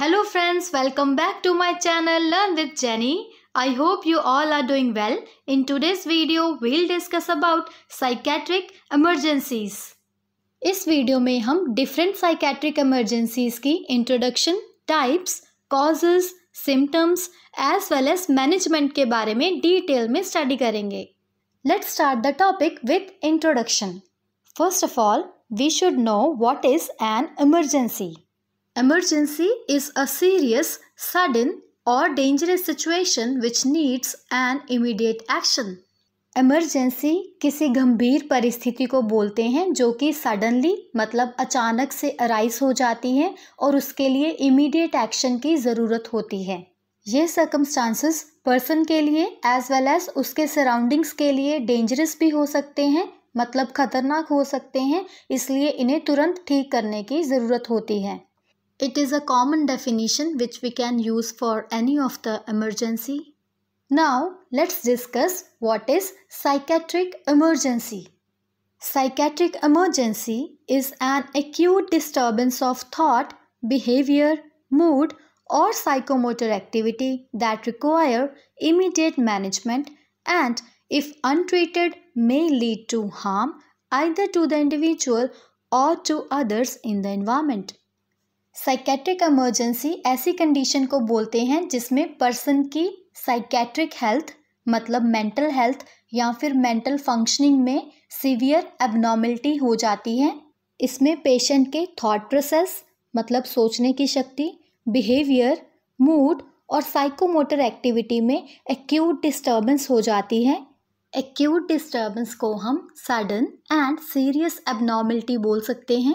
Hello friends welcome back to my channel learn with Jenny I hope you all are doing well in today's video we'll discuss about psychiatric emergencies इस video में हम different psychiatric emergencies की introduction types causes symptoms as well as management के बारे में detail में study करेंगे let start the topic with introduction first of all we should know what is an emergency Emergency is a serious, sudden, or dangerous situation which needs an immediate action. Emergency किसी गंभीर परिस्थिति को बोलते हैं जो कि suddenly मतलब अचानक से अराइज हो जाती है और उसके लिए इमीडिएट एक्शन की ज़रूरत होती है ये सर्कमस्टांसेस पर्सन के लिए एज वेल एज उसके सराउंडिंग्स के लिए डेंजरस भी हो सकते हैं मतलब खतरनाक हो सकते हैं इसलिए इन्हें तुरंत ठीक करने की ज़रूरत होती है It is a common definition which we can use for any of the emergency. Now let's discuss what is psychiatric emergency. Psychiatric emergency is an acute disturbance of thought, behavior, mood or psychomotor activity that require immediate management and if untreated may lead to harm either to the individual or to others in the environment. Psychiatric emergency ऐसी condition को बोलते हैं जिसमें person की psychiatric health मतलब mental health या फिर mental functioning में सीवियर एबनॉर्मिलिटी हो जाती है इसमें पेशेंट के थॉट प्रोसेस मतलब सोचने की शक्ति बिहेवियर मूड और साइकोमोटर एक्टिविटी में एक्यूट डिस्टर्बेंस हो जाती है एक्यूट डिस्टर्बेंस को हम सडन एंड सीरियस एबनॉर्मिलिटी बोल सकते हैं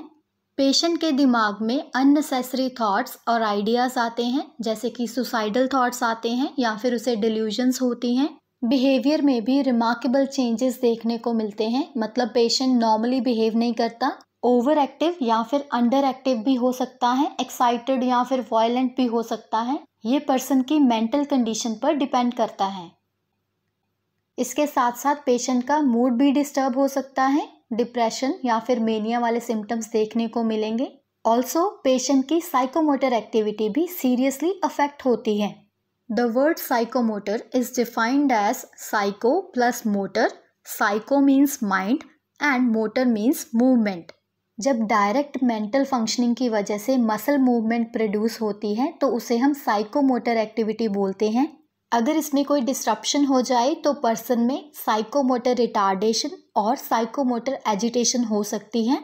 पेशेंट के दिमाग में अननेसेसरी थॉट्स और आइडियाज़ आते हैं जैसे कि सुसाइडल थॉट्स आते हैं या फिर उसे डिल्यूजन्स होती हैं बिहेवियर में भी रिमार्केबल चेंजेस देखने को मिलते हैं मतलब पेशेंट नॉर्मली बिहेव नहीं करता ओवर एक्टिव या फिर अंडर एक्टिव भी हो सकता है एक्साइटेड या फिर वॉयलेंट भी हो सकता है ये पर्सन की मेंटल कंडीशन पर डिपेंड करता है इसके साथ साथ पेशेंट का मूड भी डिस्टर्ब हो सकता है डिप्रेशन या फिर मेनिया वाले सिम्टम्स देखने को मिलेंगे ऑल्सो पेशेंट की साइकोमोटर एक्टिविटी भी सीरियसली अफेक्ट होती है the word psychomotor is defined as psycho plus motor psycho means mind and motor means movement जब डायरेक्ट मेंटल फंक्शनिंग की वजह से मसल मूवमेंट प्रोड्यूस होती है तो उसे हम साइकोमोटर एक्टिविटी बोलते हैं अगर इसमें कोई डिस्ट्रप्शन हो जाए तो पर्सन में साइकोमोटर रिटार्डेशन और साइकोमोटर एजिटेशन हो सकती हैं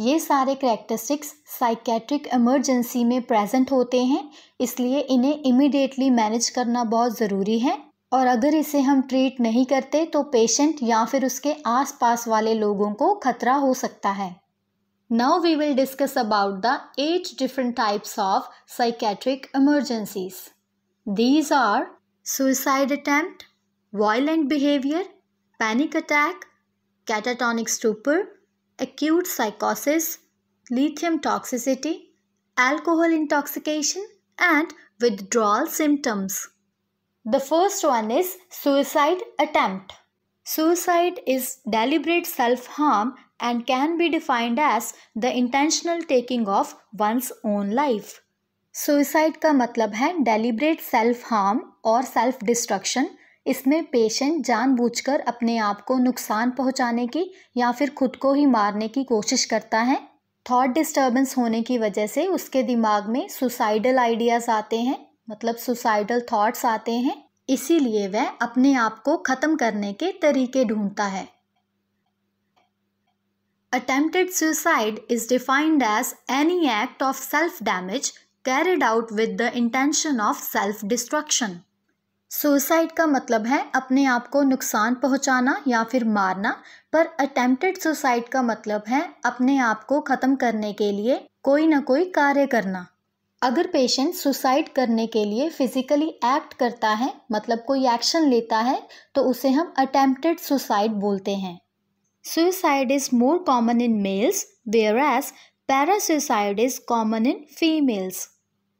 ये सारे करेक्टरिस्टिक्स साइकेट्रिक इमरजेंसी में प्रेजेंट होते हैं इसलिए इन्हें इमिडिएटली मैनेज करना बहुत ज़रूरी है और अगर इसे हम ट्रीट नहीं करते तो पेशेंट या फिर उसके आसपास वाले लोगों को खतरा हो सकता है now we will discuss about the eight different types of psychiatric emergencies these are suicide attempt violent behaviour panic attack catatonic stupor, acute psychosis, lithium toxicity, alcohol intoxication, and withdrawal symptoms. The first one is suicide attempt. Suicide is deliberate self harm and can be defined as the intentional taking of one's own life. Suicide का मतलब है deliberate self harm or self destruction. इसमें patient जानबूझकर अपने आप को नुकसान पहुंचाने की या फिर खुद को ही मारने की कोशिश करता है थॉट डिस्टर्बेंस होने की वजह से उसके दिमाग में सुसाइडल आइडियाज़ आते हैं मतलब सुसाइडल थॉट्स आते हैं इसीलिए वह अपने आप को ख़त्म करने के तरीके ढूंढता है attempted suicide is defined as any act of self damage carried out with the intention of self destruction suicide का मतलब है अपने आप को नुकसान पहुंचाना या फिर मारना पर अटेम्प्टेड सुसाइड का मतलब है अपने आप को ख़त्म करने के लिए कोई ना कोई कार्य करना अगर पेशेंट सुसाइड करने के लिए फिजिकली एक्ट करता है मतलब कोई एक्शन लेता है तो उसे हम अटेम्प्टेड सुसाइड बोलते हैं suicide is more common in males where as parasuicide is common in females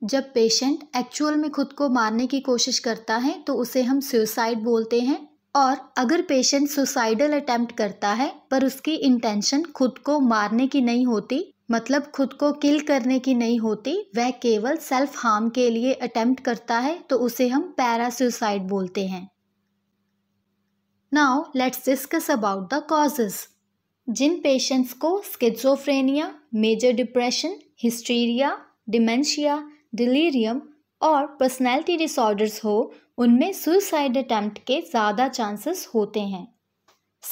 जब पेशेंट एक्चुअल में खुद को मारने की कोशिश करता है तो उसे हम सुसाइड बोलते हैं और अगर पेशेंट सुसाइडल अटैम्प्ट करता है पर उसकी इंटेंशन खुद को मारने की नहीं होती मतलब खुद को किल करने की नहीं होती वह केवल सेल्फ हार्म के लिए अटेम्प्ट करता है तो उसे हम पैरा सुसाइड बोलते हैं now let's discuss about the causes जिन पेशेंट्स को schizophrenia major depression hysteria dementia delirium और पर्सनैलिटी डिसऑर्डर्स हो उनमें सुसाइड अटैम्प्ट के ज़्यादा चांसेस होते हैं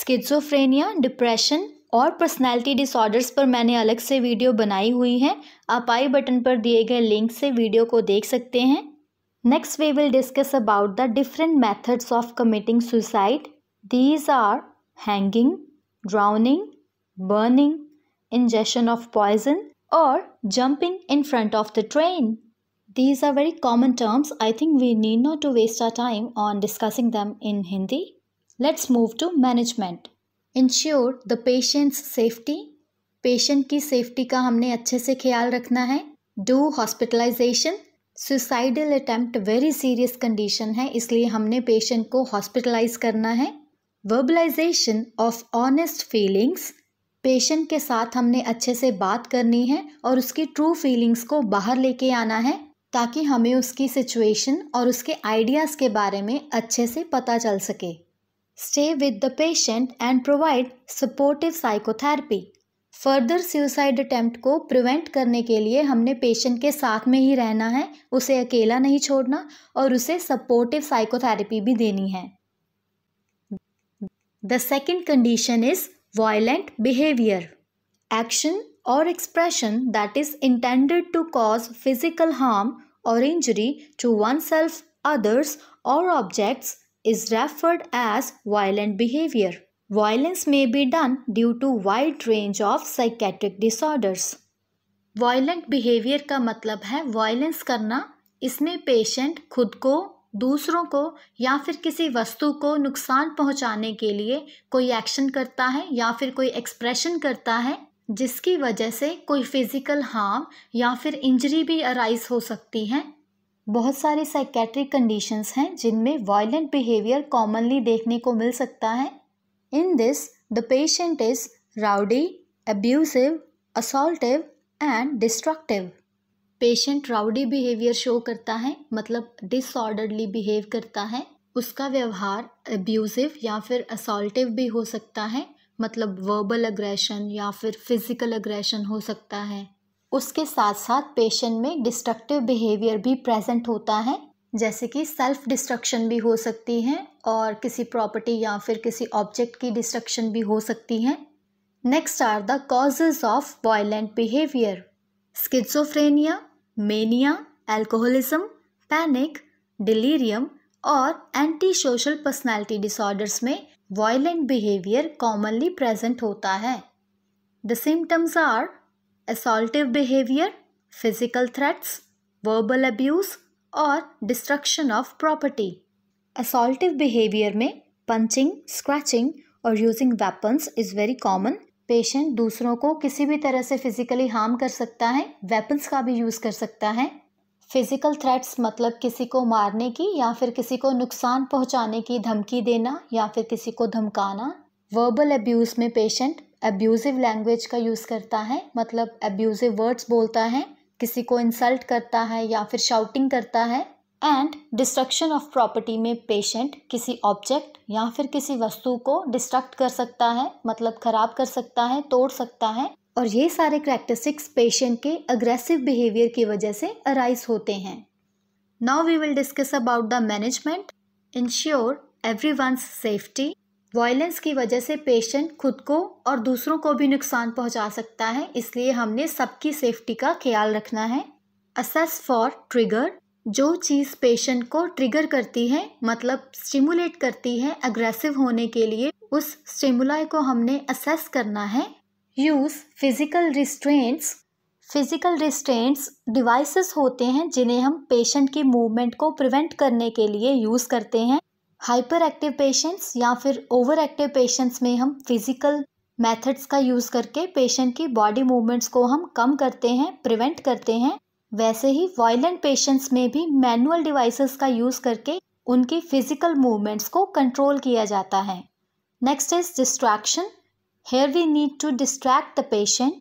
स्किजोफ्रेनिया डिप्रेशन और पर्सनैलिटी डिसऑर्डर्स पर मैंने अलग से वीडियो बनाई हुई है आप आई बटन पर दिए गए लिंक से वीडियो को देख सकते हैं next we will discuss about the different methods of committing suicide these are hanging drowning burning ingestion of poison और jumping in front of the train These are very common terms. I think we need not to waste our time on discussing them in Hindi. Let's move to management. Ensure the patient's safety. Patient की safety का हमने अच्छे से ख्याल रखना है do hospitalization suicidal attempt very serious condition है इसलिए हमने पेशेंट को हॉस्पिटलाइज करना है verbalization of honest feelings patient के साथ हमने अच्छे से बात करनी है और उसकी ट्रू फीलिंग्स को बाहर लेके आना है ताकि हमें उसकी सिचुएशन और उसके आइडियाज़ के बारे में अच्छे से पता चल सके stay with the patient and provide supportive psychotherapy further suicide attempt को प्रिवेंट करने के लिए हमने पेशेंट के साथ में ही रहना है उसे अकेला नहीं छोड़ना और उसे सपोर्टिव साइकोथेरेपी भी देनी है the second condition is violent behaviour action और expression that is intended to cause physical harm or injury to oneself, others, or objects is referred as violent behavior. Violence may be done due to wide range of psychiatric disorders. violent behavior ka matlab hai violence karna isme patient khud ko दूसरों को या फिर किसी वस्तु को नुकसान पहुंचाने के लिए कोई एक्शन करता है या फिर कोई एक्सप्रेशन करता है जिसकी वजह से कोई फिज़िकल हार्म या फिर इंजरी भी अराइज हो सकती है बहुत सारी साइकेट्रिक कंडीशंस हैं जिनमें वायलेंट बिहेवियर कॉमनली देखने को मिल सकता है in this the patient is rowdy abusive assaultive and destructive patient rowdy behaviour show करता है मतलब डिसऑर्डरली बिहेव करता है उसका व्यवहार एब्यूज़िव या फिर असोल्टिव भी हो सकता है मतलब वर्बल अग्रेशन या फिर फिज़िकल अग्रेशन हो सकता है उसके साथ साथ पेशेंट में डिस्ट्रक्टिव बिहेवियर भी प्रेजेंट होता है जैसे कि सेल्फ डिस्ट्रक्शन भी हो सकती है और किसी प्रॉपर्टी या फिर किसी ऑब्जेक्ट की डिस्ट्रक्शन भी हो सकती है next are the causes of violent behaviour schizophrenia mania alcoholism panic delirium और एंटी सोशल पर्सनैलिटी डिसऑर्डर्स में वॉयलेंट बिहेवियर कॉमनली प्रेजेंट होता है the symptoms are assaultive behaviour physical threats verbal abuse और destruction of property assaultive behaviour में punching scratching और using weapons is very common patient दूसरों को किसी भी तरह से फिजिकली हार्म कर सकता है वेपन्स का भी यूज कर सकता है फिज़िकल थ्रेट्स मतलब किसी को मारने की या फिर किसी को नुकसान पहुंचाने की धमकी देना या फिर किसी को धमकाना वर्बल अब्यूज़ में पेशेंट अब्यूज़िव लैंग्वेज का यूज़ करता है मतलब अब्यूज़िव वर्ड्स बोलता है किसी को इंसल्ट करता है या फिर शाउटिंग करता है एंड डिस्ट्रक्शन ऑफ प्रॉपर्टी में पेशेंट किसी ऑब्जेक्ट या फिर किसी वस्तु को डिस्ट्रक्ट कर सकता है मतलब खराब कर सकता है तोड़ सकता है और ये सारे करैक्टरिस्टिक्स पेशेंट के अग्रेसिव बिहेवियर की वजह से अराइज होते हैं now we will discuss about the management ensure every safety violence की वजह से पेशेंट खुद को और दूसरों को भी नुकसान पहुंचा सकता है इसलिए हमने सबकी सेफ्टी का ख्याल रखना है असेस फॉर ट्रिगर जो चीज़ पेशेंट को ट्रिगर करती है मतलब स्टिमुलेट करती है अग्रेसिव होने के लिए उस स्टिमुलाई को हमने असेस करना है use physical restraints physical restraints devices होते हैं जिन्हें हम पेशेंट की मूवमेंट को प्रिवेंट करने के लिए यूज़ करते हैं हाइपर एक्टिव पेशेंट्स या फिर ओवर एक्टिव पेशेंट्स में हम फिज़िकल मेथड्स का यूज़ करके पेशेंट की बॉडी मूवमेंट्स को हम कम करते हैं प्रिवेंट करते हैं वैसे ही वायलेंट पेशेंट्स में भी मैनुअल डिवाइसेस का यूज़ करके उनकी फिजिकल मूवमेंट्स को कंट्रोल किया जाता है next is distraction here we need to distract the patient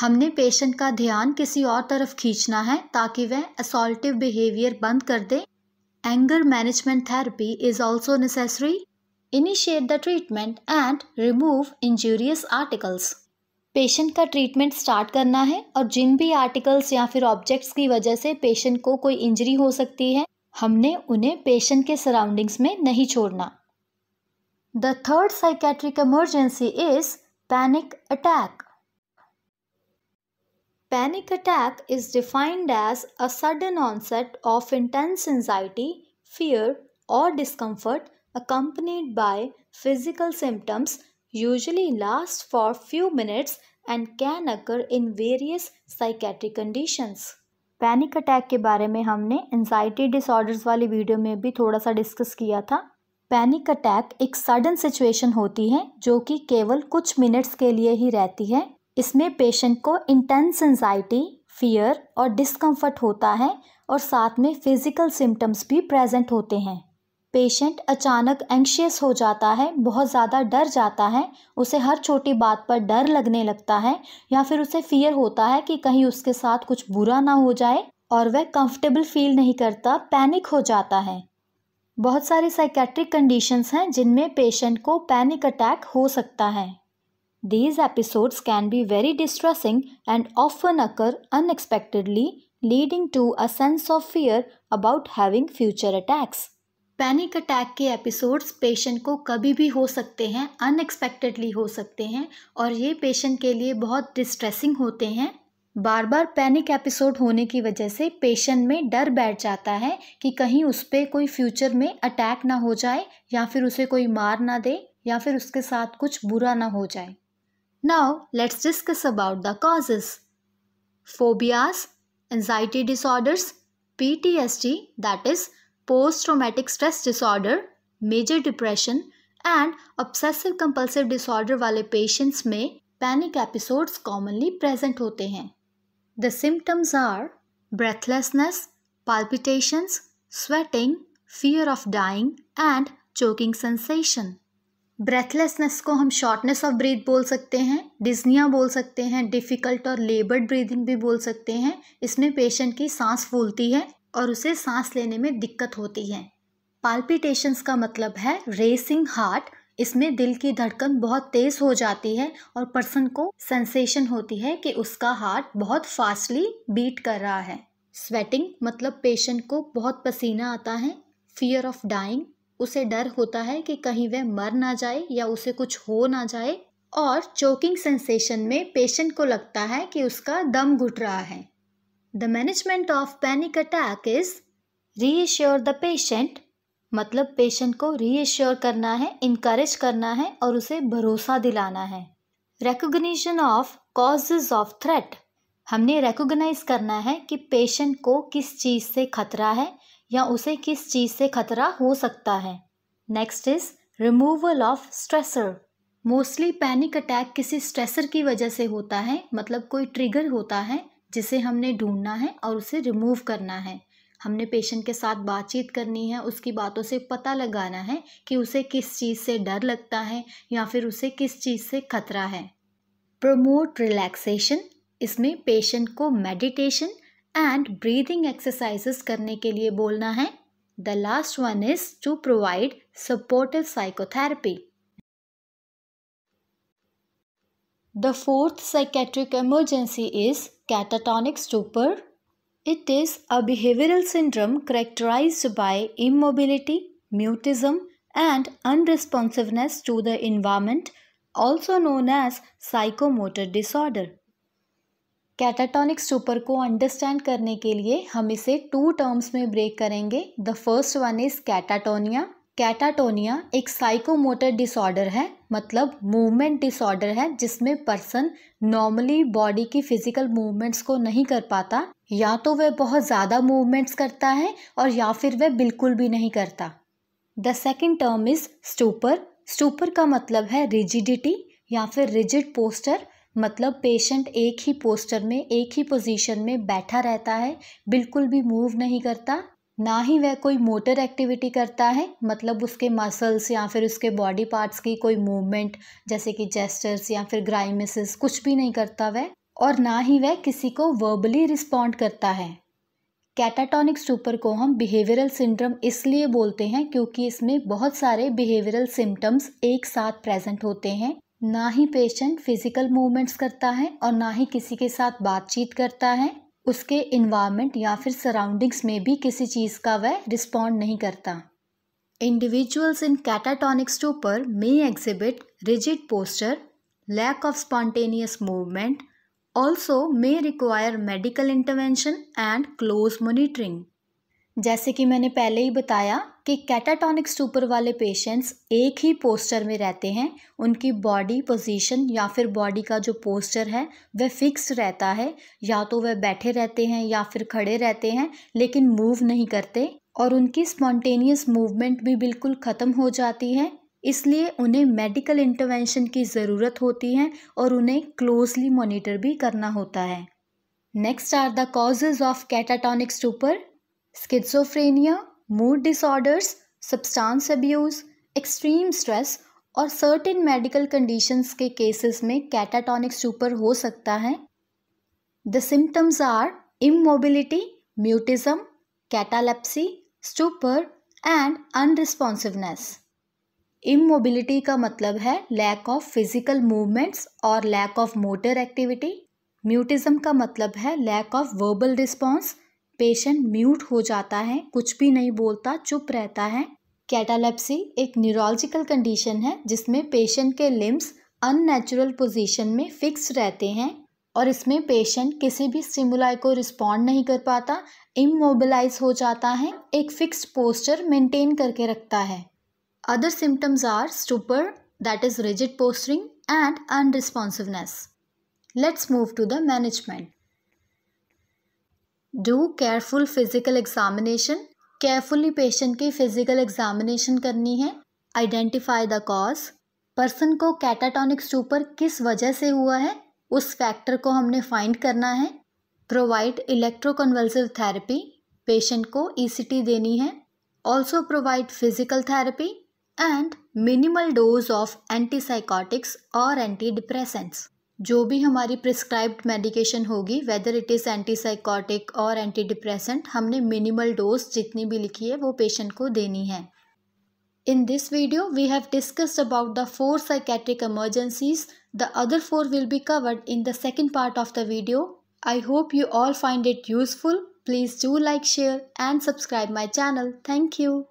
हमने पेशेंट का ध्यान किसी और तरफ खींचना है ताकि वह असोल्टिव बिहेवियर बंद कर दे anger management therapy is also necessary initiate the treatment and remove injurious articles patient का ट्रीटमेंट स्टार्ट करना है और जिन भी आर्टिकल्स या फिर ऑब्जेक्ट्स की वजह से पेशेंट को कोई इंजरी हो सकती है हमने उन्हें पेशेंट के सराउंडिंग्स में नहीं छोड़ना the third psychiatric emergency is panic attack. Panic attack is defined as a sudden onset of intense anxiety, fear, or discomfort accompanied by physical symptoms usually last for few minutes and can occur in various psychiatric conditions. Panic attack के बारे में हमने anxiety disorders वाली video में भी थोड़ा सा discuss किया था पैनिक अटैक एक सडन सिचुएशन होती है जो कि केवल कुछ मिनट्स के लिए ही रहती है इसमें पेशेंट को इंटेंस एंजाइटी फियर और डिस्कम्फर्ट होता है और साथ में फिजिकल सिम्टम्स भी प्रेजेंट होते हैं पेशेंट अचानक एंक्शियस हो जाता है बहुत ज़्यादा डर जाता है उसे हर छोटी बात पर डर लगने लगता है या फिर उसे फियर होता है कि कहीं उसके साथ कुछ बुरा ना हो जाए और वह कंफर्टेबल फील नहीं करता पैनिक हो जाता है बहुत सारी साइकेट्रिक कंडीशंस हैं जिनमें पेशेंट को पैनिक अटैक हो सकता है these episodes can be very distressing and often occur unexpectedly leading to a sense of fear about having future attacks panic attack के एपिसोड्स पेशेंट को कभी भी हो सकते हैं अनएक्सपेक्टेडली हो सकते हैं और ये पेशेंट के लिए बहुत डिस्ट्रेसिंग होते हैं बार बार पैनिक एपिसोड होने की वजह से पेशेंट में डर बैठ जाता है कि कहीं उस पर कोई फ्यूचर में अटैक ना हो जाए या फिर उसे कोई मार ना दे या फिर उसके साथ कुछ बुरा ना हो जाए now let's discuss about the causes phobias anxiety disorders P T S D that is post traumatic stress disorder major depression and obsessive compulsive disorder वाले पेशेंट्स में पैनिक एपिसोड्स कॉमनली प्रेजेंट होते हैं The symptoms are breathlessness, palpitations, sweating, fear of dying and choking sensation. Breathlessness को हम shortness of breath बोल सकते हैं डिजनिया बोल सकते हैं डिफ़िकल्ट और लेबर्ड ब्रीदिंग भी बोल सकते हैं इसमें पेशेंट की सांस फूलती है और उसे सांस लेने में दिक्कत होती है पाल्पिटेशंस का मतलब है रेसिंग हार्ट इसमें दिल की धड़कन बहुत तेज़ हो जाती है और पर्सन को सेंसेशन होती है कि उसका हार्ट बहुत फास्टली बीट कर रहा है स्वेटिंग मतलब पेशेंट को बहुत पसीना आता है फियर ऑफ डाइंग उसे डर होता है कि कहीं वह मर ना जाए या उसे कुछ हो ना जाए और चोकिंग सेंसेशन में पेशेंट को लगता है कि उसका दम घुट रहा है the management of panic attack is reassure the patient मतलब पेशेंट को रीएश्योर करना है इनक्रेज करना है और उसे भरोसा दिलाना है recognition of causes of threat हमने रेकोगनाइज करना है कि पेशेंट को किस चीज़ से खतरा है या उसे किस चीज़ से खतरा हो सकता है next is removal of stressor mostly panic attack किसी स्ट्रेसर की वजह से होता है मतलब कोई ट्रिगर होता है जिसे हमने ढूंढना है और उसे रिमूव करना है हमने पेशेंट के साथ बातचीत करनी है उसकी बातों से पता लगाना है कि उसे किस चीज़ से डर लगता है या फिर उसे किस चीज़ से खतरा है प्रमोट रिलैक्सेशन इसमें पेशेंट को मेडिटेशन एंड ब्रीदिंग एक्सरसाइजेस करने के लिए बोलना है the last one is to provide supportive psychotherapy the fourth psychiatric emergency is catatonic stupor It is a behavioral syndrome characterized by immobility, mutism, and unresponsiveness to the environment, also known as psychomotor disorder. Catatonic stupor. को understand करने के लिए हम इसे two terms में break करेंगे The first one is catatonia. Catatonia एक psychomotor disorder है मतलब मूवमेंट डिसऑर्डर है जिसमें पर्सन नॉर्मली बॉडी की फिजिकल मूवमेंट्स को नहीं कर पाता या तो वह बहुत ज़्यादा मूवमेंट्स करता है और या फिर वह बिल्कुल भी नहीं करता the second term is stupor stupor का मतलब है रिजिडिटी या फिर रिजिड पोस्टर मतलब पेशेंट एक ही पोस्टर में एक ही पोजीशन में बैठा रहता है बिल्कुल भी मूव नहीं करता ना ही वह कोई मोटर एक्टिविटी करता है मतलब उसके मसल्स या फिर उसके बॉडी पार्ट्स की कोई मूवमेंट जैसे कि जेस्टर्स या फिर ग्राइमेसिस कुछ भी नहीं करता वह और ना ही वह किसी को वर्बली रिस्पॉन्ड करता है कैटाटॉनिक सुपर को हम बिहेवियरल सिंड्रम इसलिए बोलते हैं क्योंकि इसमें बहुत सारे बिहेवियरल सिम्टम्स एक साथ प्रेजेंट होते हैं ना ही पेशेंट फिजिकल मूवमेंट्स करता है और ना ही किसी के साथ बातचीत करता है उसके इन्वायरमेंट या फिर सराउंडिंग्स में भी किसी चीज़ का वह रिस्पॉन्ड नहीं करता individuals in catatonic stupor may exhibit rigid posture lack of spontaneous movement also may require medical intervention and close monitoring जैसे कि मैंने पहले ही बताया कि कैटाटॉनिक सुपर वाले पेशेंट्स एक ही पोस्टर में रहते हैं उनकी बॉडी पोजीशन या फिर बॉडी का जो पोस्टर है वह फिक्स रहता है या तो वह बैठे रहते हैं या फिर खड़े रहते हैं लेकिन मूव नहीं करते और उनकी स्पॉन्टेनियस मूवमेंट भी बिल्कुल ख़त्म हो जाती है इसलिए उन्हें मेडिकल इंटरवेंशन की ज़रूरत होती है और उन्हें क्लोजली मॉनिटर भी करना होता है next are the causes of catatonic stupor schizophrenia mood disorders substance abuse extreme stress और सर्टेन मेडिकल कंडीशंस के केसेस में कैटाटॉनिक सुपर हो सकता है the symptoms are immobility mutism catalepsy stupor and unresponsiveness immobility का मतलब है लैक ऑफ फिजिकल मूवमेंट्स और lack of motor activity mutism का मतलब है lack of verbal response patient mute हो जाता है कुछ भी नहीं बोलता चुप रहता है कैटालेप्सी एक न्यूरोलॉजिकल कंडीशन है जिसमें पेशेंट के लिम्स अननेचुरल पोजीशन में फिक्स रहते हैं और इसमें पेशेंट किसी भी स्टिमुलाई को रिस्पॉन्ड नहीं कर पाता इमोबिलाइज हो जाता है एक फिक्स पोस्चर मेंटेन करके रखता है other symptoms are stupor that is rigid posturing and unresponsiveness let's move to the management do careful physical examination carefully patient की फिजिकल एग्जामिनेशन करनी है आइडेंटिफाई द कॉज पर्सन को कैटाटॉनिक स्टूपर किस वजह से हुआ है उस फैक्टर को हमने फाइंड करना है प्रोवाइड इलेक्ट्रोकन्वल्सिव थेरेपी पेशेंट को ईसीटी e देनी है also provide physical therapy and minimal dose of antipsychotics और एंटी डिप्रेसेंट्स जो भी हमारी प्रिस्क्राइब्ड मेडिकेशन होगी वेदर इट इज़ एंटीसाइकोटिक और एंटी डिप्रेसेंट हमने मिनिमल डोज जितनी भी लिखी है वो पेशेंट को देनी है in this video we have discussed about the four psychiatric emergencies the other four will be covered in the second part of the video I hope you all find it useful please do like share and subscribe my channel thank you